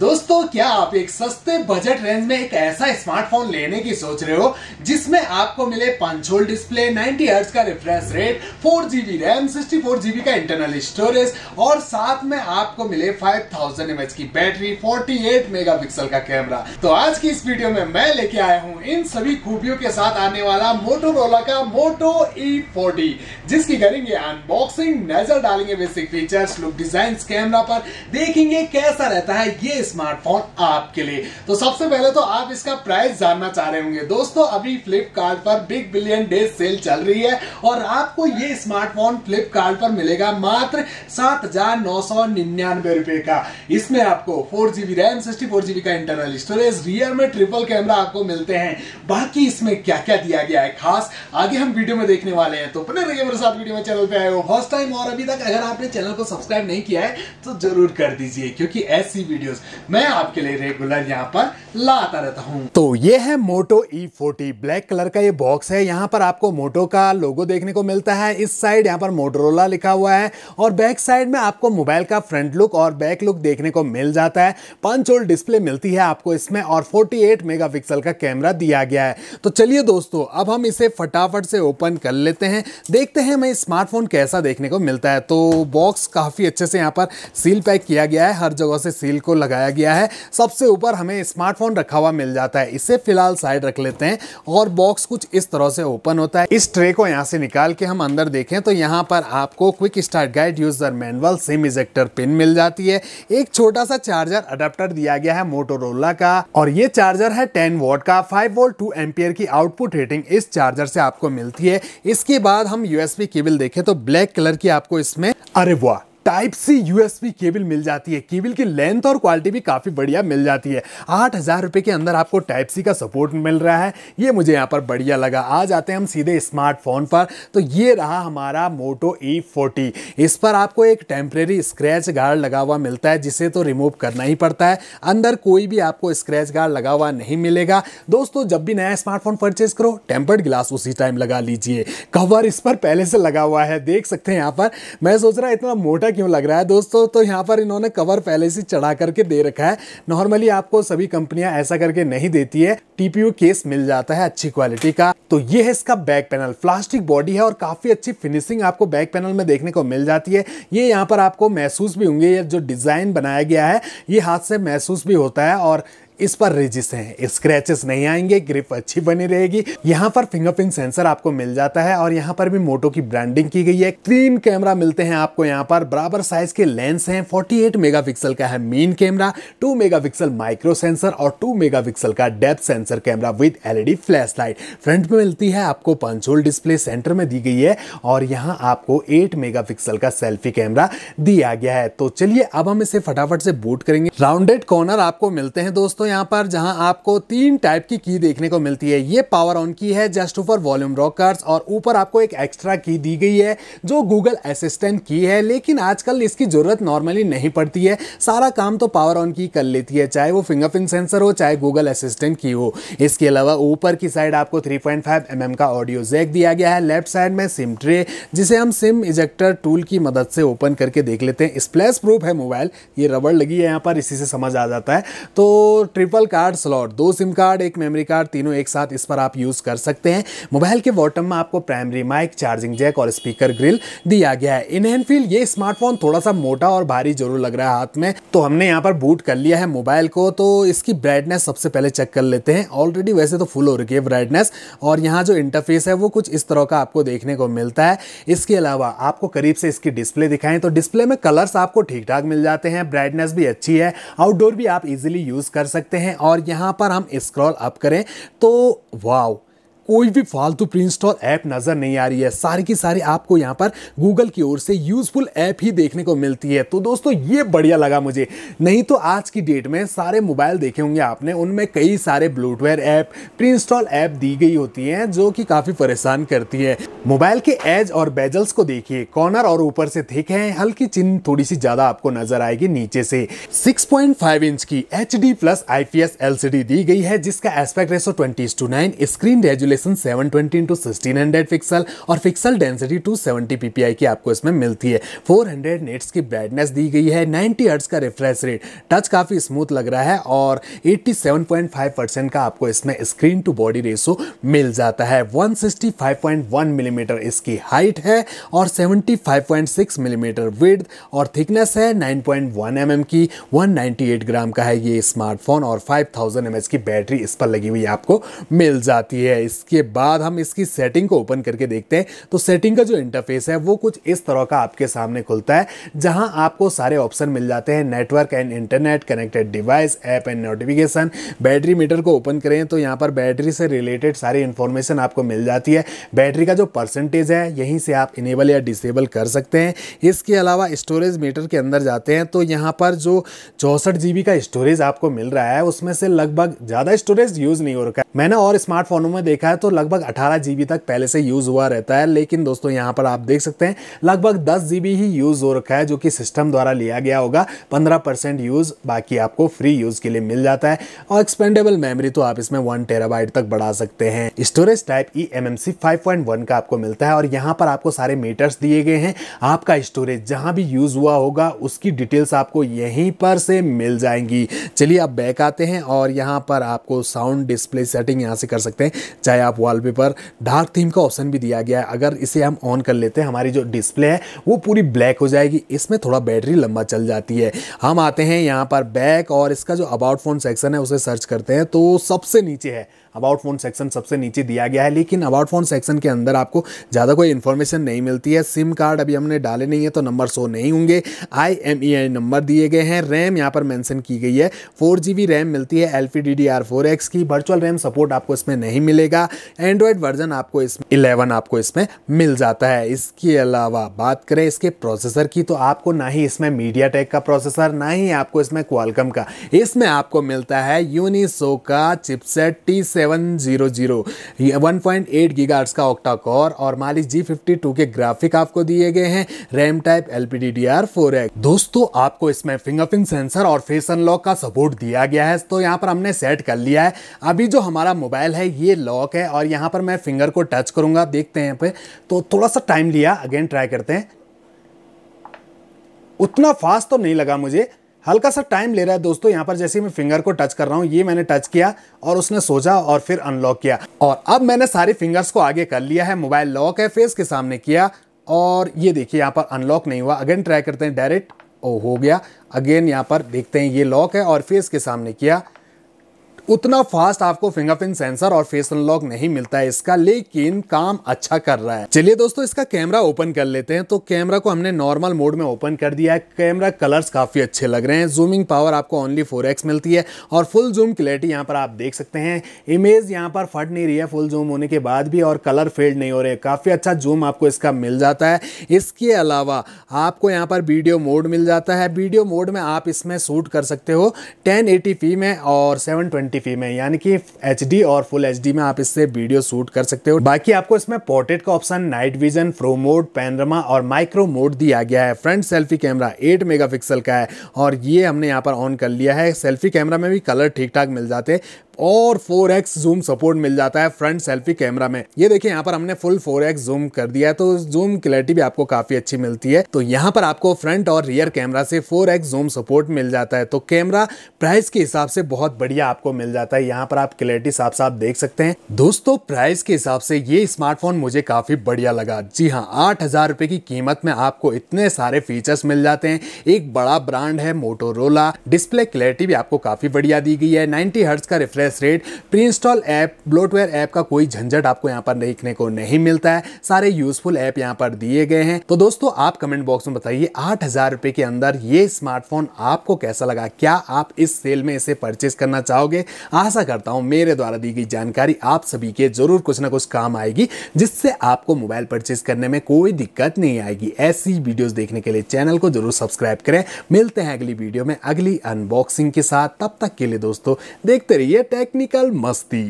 दोस्तों क्या आप एक सस्ते बजट रेंज में एक ऐसा स्मार्टफोन लेने की सोच रहे हो जिसमें आपको मिले पंच होल डिस्प्ले 90 हर्ट्ज का refresh rate four GB RAM sixty four GB का इंटरनल स्टोरेज और साथ में आपको मिले 5000 थाउजेंड की बैटरी 48 मेगापिक्सल का कैमरा तो आज की इस वीडियो में मैं लेके आया हूँ इन सभी खूबियों के साथ आने वाला मोटोरोला का मोटो ई फोर्टी जिसकी करेंगे अनबॉक्सिंग नजर डालेंगे basic feature look design camera पर देखेंगे कैसा रहता है ये स्मार्टफोन आपके लिए तो सबसे पहले तो आप इसका प्राइस जानना चाह रहे होंगे दोस्तों अभी फ्लिपकार्ट पर बिग बिलियन डे सेल चल रही है और आपको ये स्मार्टफोन फ्लिपकार्ट पर मिलेगा मात्र सात हजार नौ सौ निन्यानवे रुपए का इसमें आपको four GB RAM sixty four GB का इंटरनल स्टोरेज रियर में ट्रिपल कैमरा आपको मिलते हैं बाकी इसमें क्या क्या दिया गया है खास आगे हम वीडियो में देखने वाले हैं तो अपने रहिए मेरे साथ वीडियो में चैनल पे आए हो फर्स्ट टाइम और अभी तक अगर आपने चैनल को सब्सक्राइब नहीं किया है तो जरूर कर दीजिए क्योंकि ऐसी वीडियोस मैं आपके लिए रेगुलर यहाँ पर लाता रहता हूँ तो ये है Moto E forty black colour का ये बॉक्स है यहाँ पर आपको मोटो का लोगो देखने को मिलता है इस साइड यहाँ पर मोटरोला लिखा हुआ है और बैक साइड में आपको मोबाइल का फ्रंट लुक और बैक लुक देखने को मिल जाता है पंच होल डिस्प्ले मिलती है आपको इसमें और फोर्टी एट मेगा पिक्सल का कैमरा दिया गया है तो चलिए दोस्तों अब हम इसे फटाफट से ओपन कर लेते हैं देखते हैं हमें स्मार्टफोन कैसा देखने को मिलता है तो बॉक्स काफ़ी अच्छे से यहाँ पर सील पैक किया गया है हर जगह से सील को लगाया दिखाया गया है सबसे ऊपर हमें स्मार्टफोन रखा हुआ मिल जाता है इसे फिलहाल साइड रख लेते हैं और बॉक्स कुछ इस तरह से ओपन होता है इस ट्रे को यहाँ से निकाल के हम अंदर देखें तो यहाँ पर आपको quick start guide user manual SIM ejector pin मिल जाती है एक छोटा सा चार्जर अडेप्टर दिया गया है मोटोरोला का और ये चार्जर है टेन वोट का फाइव वोल्ट टू एम्पियर की आउटपुट रेटिंग इस चार्जर से आपको मिलती है इसके बाद हम यूएसबी केबल देखें तो ब्लैक कलर की आपको इसमें अरे वाह टाइप सी यूएसबी केबल मिल जाती है केबल की लेंथ और क्वालिटी भी काफ़ी बढ़िया मिल जाती है आठ हज़ार रुपये के अंदर आपको टाइप सी का सपोर्ट मिल रहा है ये मुझे यहाँ पर बढ़िया लगा आ जाते हैं हम सीधे स्मार्टफोन पर तो ये रहा हमारा मोटो ई फोर्टी इस पर आपको एक टेम्प्रेरी स्क्रैच गार्ड लगा हुआ मिलता है जिसे तो रिमूव करना ही पड़ता है अंदर कोई भी आपको स्क्रैच गार्ड लगा हुआ नहीं मिलेगा दोस्तों जब भी नया स्मार्टफोन परचेज करो टेम्पर्ड ग्लास उसी टाइम लगा लीजिए कवर इस पर पहले से लगा हुआ है देख सकते हैं यहाँ पर मैं सोच रहा इतना मोटा क्यों लग रहा है दोस्तों तो यहाँ पर इन्होंने कवर पहले से चढ़ा करके दे रखा है नॉर्मली आपको सभी कंपनियां ऐसा करके नहीं देती है टीपीयू केस मिल जाता है अच्छी क्वालिटी का तो ये है इसका बैक पैनल प्लास्टिक बॉडी है और काफी अच्छी फिनिशिंग आपको बैक पैनल में देखने को मिल जाती है ये यहाँ पर आपको महसूस भी होंगे जो डिजाइन बनाया गया है ये हाथ से महसूस भी होता है और इस पर रेजिस हैं स्क्रैचेस नहीं आएंगे ग्रिप अच्छी बनी रहेगी यहाँ पर फिंगरप्रिंट सेंसर आपको मिल जाता है और यहाँ पर भी मोटो की ब्रांडिंग की गई है तीन कैमरा मिलते हैं आपको यहाँ पर बराबर साइज के लेंस हैं 48 मेगापिक्सल का है main camera 2 megapixel micro sensor और 2 मेगापिक्सल का depth sensor camera with LED flash light front में मिलती है आपको पंचोल डिस्प्ले सेंटर में दी गई है और यहाँ आपको एट मेगा का सेल्फी कैमरा दिया गया है तो चलिए अब हम इसे फटाफट से बूट करेंगे राउंडेड कॉर्नर आपको मिलते हैं दोस्तों दोस्तों यहाँ पर जहाँ आपको तीन टाइप की की देखने को मिलती है ये पावर ऑन की है जस्ट ऊपर वॉल्यूम रॉकर्स और ऊपर आपको एक एक्स्ट्रा की दी गई है जो गूगल असिस्टेंट की है लेकिन आजकल इसकी ज़रूरत नॉर्मली नहीं पड़ती है सारा काम तो पावर ऑन की कर लेती है चाहे वो फिंगरप्रिंट सेंसर हो चाहे गूगल असिस्टेंट की हो इसके अलावा ऊपर की साइड आपको थ्री पॉइंट mm का ऑडियो जैक दिया गया है लेफ्ट साइड में सिम ट्रे जिसे हम सिम इजेक्टर टूल की मदद से ओपन करके देख लेते हैं स्प्लेस प्रूफ है मोबाइल ये रबड़ लगी है यहाँ पर इसी से समझ आ जाता है तो ट्रिपल कार्ड स्लॉट दो सिम कार्ड एक मेमोरी कार्ड तीनों एक साथ इस पर आप यूज़ कर सकते हैं मोबाइल के बॉटम में आपको प्राइमरी माइक चार्जिंग जैक और स्पीकर ग्रिल दिया गया है इन फील ये स्मार्टफोन थोड़ा सा मोटा और भारी जरूर लग रहा है हाथ में तो हमने यहाँ पर बूट कर लिया है मोबाइल को तो इसकी ब्राइटनेस सबसे पहले चेक कर लेते हैं ऑलरेडी वैसे तो फुल हो रही है ब्राइटनेस और यहाँ जो इंटरफेस है वो कुछ इस तरह का आपको देखने को मिलता है इसके अलावा आपको करीब से इसकी डिस्प्ले दिखाएं तो डिस्प्ले में कलर्स आपको ठीक ठाक मिल जाते हैं ब्राइटनेस भी अच्छी है आउटडोर भी आप इजिली यूज़ कर सकते सकते हैं और यहाँ पर हम स्क्रॉल अप करें तो वाव कोई भी फालतू प्री इंस्टॉल ऐप नज़र नहीं आ रही है सारी की सारी आपको यहाँ पर गूगल की ओर से यूजफुल ऐप ही देखने को मिलती है तो दोस्तों ये बढ़िया लगा मुझे नहीं तो आज की डेट में सारे मोबाइल देखे होंगे आपने उनमें कई सारे bloatware app pre install app दी गई होती है जो कि काफ़ी परेशान करती है मोबाइल के एज और बेजल्स को देखिए कॉर्नर और ऊपर से थिक है हल्की चिन्ह थोड़ी सी ज़्यादा आपको नजर आएगी नीचे से 6.5 इंच की एच डी प्लस आई दी गई है जिसका aspect ratio twenty screen resolution resolution 720 twenty into sixteen pixel और पिक्सल डेंसिटी 270 ppi की आपको इसमें मिलती है 400 हंड्रेड नेट्स की ब्राइटनेस दी गई है 90 हर्ट्स का रिफ्रेश रेट टच काफ़ी स्मूथ लग रहा है और 87.5 परसेंट का आपको इसमें स्क्रीन टू बॉडी रेशो मिल जाता है 165.1 मिलीमीटर mm इसकी हाइट है और 75.6 मिलीमीटर mm विड्थ और थिकनेस है 9.1 एम mm की 198 ग्राम का है ये स्मार्टफोन और 5000 एमएच की बैटरी इस पर लगी हुई आपको मिल जाती है इस उसके बाद हम इसकी सेटिंग को ओपन करके देखते हैं तो सेटिंग का जो इंटरफेस है वो कुछ इस तरह का आपके सामने खुलता है जहां आपको सारे ऑप्शन मिल जाते हैं network and internet connected device app and notification battery meter को ओपन करें तो यहाँ पर बैटरी से रिलेटेड सारी इन्फॉर्मेशन आपको मिल जाती है बैटरी का जो परसेंटेज है यहीं से आप इनेबल या डिसेबल कर सकते हैं इसके अलावा स्टोरेज मीटर के अंदर जाते हैं तो यहाँ पर जो चौंसठ जी का स्टोरेज आपको मिल रहा है उसमें से लगभग ज़्यादा स्टोरेज यूज़ नहीं हो रखा है मैंने और स्मार्टफोनों में देखा है तो लगभग अठारह जी तक पहले से यूज़ हुआ रहता है लेकिन दोस्तों यहाँ पर आप देख सकते हैं लगभग दस जी ही यूज़ हो रखा है जो कि सिस्टम द्वारा लिया गया होगा पंद्रह यूज़ बाकी आपको फ्री यूज़ के लिए मिल जाता है और एक्सपेंडेबल मेमरी तो आप इसमें वन टेराबाइट तक बढ़ा सकते हैं storage type E M M का आपको मिलता है और यहाँ पर आपको सारे मीटर्स दिए गए हैं आपका स्टोरेज जहाँ भी यूज़ हुआ होगा उसकी डिटेल्स आपको यहीं पर से मिल जाएंगी चलिए आप बैक आते हैं और यहाँ पर आपको साउंड डिस्प्ले सेटिंग यहाँ से कर सकते हैं चाहे आप वॉलपेपर डार्क थीम का ऑप्शन भी दिया गया है अगर इसे हम ऑन कर लेते हैं हमारी जो डिस्प्ले है वो पूरी ब्लैक हो जाएगी इसमें थोड़ा बैटरी लंबा चल जाती है हम आते हैं यहाँ पर बैक और इसका जो अबाउट फोन सेक्शन है उसे सर्च करते हैं तो सबसे नीचे है अबाउट फोन सेक्शन सबसे नीचे दिया गया है लेकिन अबाउट फोन सेक्शन के अंदर आपको ज़्यादा कोई इन्फॉर्मेशन नहीं मिलती है सिम कार्ड अभी हमने डाले नहीं है तो नंबर शो नहीं होंगे I M E I number दिए गए हैं रैम यहाँ पर मैंसन की गई है फोर जी बी रैम मिलती है L P D D R four X की वर्चुअल रैम सपोर्ट आपको इसमें नहीं मिलेगा एंड्रॉयड वर्जन आपको इसमें इलेवन आपको इसमें मिल जाता है इसके अलावा बात करें इसके प्रोसेसर की तो आपको ना ही इसमें मीडिया टेक का प्रोसेसर ना ही आपको इसमें क्वालकम का इसमें आपको मिलता है यूनिसो का chipset T seven seven zero zero one point eight giga का ऑक्टा कोर और मालिक जी फिफ्टी टू के ग्राफिक आपको दिए गए हैं RAM type L P D D R four X दोस्तों आपको इसमें फिंगरप्रिंट सेंसर और फेस अनलॉक का सपोर्ट दिया गया है तो यहाँ पर हमने सेट कर लिया है अभी जो हमारा मोबाइल है ये लॉक है और यहाँ पर मैं फिंगर को टच करूंगा देखते हैं यहाँ पे तो थोड़ा सा टाइम लिया अगेन ट्राई करते हैं उतना फास्ट तो नहीं लगा मुझे हल्का सा टाइम ले रहा है दोस्तों यहाँ पर जैसे मैं फिंगर को टच कर रहा हूँ ये मैंने टच किया और उसने सोचा और फिर अनलॉक किया और अब मैंने सारे फिंगर्स को आगे कर लिया है मोबाइल लॉक है फेस के सामने किया और ये देखिए यहाँ पर अनलॉक नहीं हुआ अगेन ट्राई करते हैं डायरेक्ट ओ हो गया अगेन यहाँ पर देखते हैं ये लॉक है और फेस के सामने किया उतना फास्ट आपको फिंगरप्रिंट सेंसर और फेस अनलॉक नहीं मिलता है इसका लेकिन काम अच्छा कर रहा है चलिए दोस्तों इसका कैमरा ओपन कर लेते हैं तो कैमरा को हमने नॉर्मल मोड में ओपन कर दिया है कैमरा कलर्स काफी अच्छे लग रहे हैं जूमिंग पावर आपको ओनली फोर मिलती है और फुल जूम क्लैरिटी यहाँ पर आप देख सकते हैं इमेज यहाँ पर फट नहीं रही है फुल जूम होने के बाद भी और कलर फेड नहीं हो रहे काफ़ी अच्छा जूम आपको इसका मिल जाता है इसके अलावा आपको यहाँ पर वीडियो मोड मिल जाता है वीडियो मोड में आप इसमें शूट कर सकते हो टेन में और सेवन फी में यानी कि एच और फुल एच में आप इससे वीडियो शूट कर सकते हो बाकी आपको इसमें पोर्ट्रेट का option night vision pro mode panorama और माइक्रो मोड दिया गया है फ्रंट सेल्फी कैमरा 8 मेगापिक्सल का है और ये हमने यहाँ पर ऑन कर लिया है सेल्फी कैमरा में भी कलर ठीक ठाक मिल जाते हैं और 4x जूम सपोर्ट मिल जाता है फ्रंट सेल्फी कैमरा में ये देखिए यहाँ पर हमने फुल 4x जूम कर दिया है तो जूम क्लैरिटी भी आपको काफी अच्छी मिलती है तो यहाँ पर आपको फ्रंट और रियर कैमरा से 4x जूम सपोर्ट मिल जाता है तो कैमरा प्राइस के हिसाब से बहुत बढ़िया आपको मिल जाता है यहाँ पर आप क्लैरिटी साफ साफ देख सकते हैं दोस्तों प्राइस के हिसाब से ये स्मार्टफोन मुझे काफी बढ़िया लगा जी हाँ आठ हजार की कीमत में आपको इतने सारे फीचर्स मिल जाते हैं एक बड़ा ब्रांड है मोटोरोला डिस्प्ले क्लैरिटी भी आपको काफी बढ़िया दी गई है नाइनटी हर्ट्स का refresh refresh rate pre install app bloatware app का कोई झंझट आपको यहाँ पर देखने को नहीं मिलता है सारे यूजफुल ऐप यहाँ पर दिए गए हैं तो दोस्तों आप कमेंट बॉक्स में बताइए आठ हजार रुपए के अंदर ये स्मार्टफोन आपको कैसा लगा क्या आप इस सेल में इसे परचेज करना चाहोगे आशा करता हूँ मेरे द्वारा दी गई जानकारी आप सभी के जरूर कुछ ना कुछ काम आएगी जिससे आपको मोबाइल परचेज करने में कोई दिक्कत नहीं आएगी ऐसी वीडियोस देखने के लिए चैनल को जरूर सब्सक्राइब करें मिलते हैं अगली वीडियो में अगली अनबॉक्सिंग के साथ तब तक के लिए दोस्तों देखते रहिए टेक्निकल मस्ती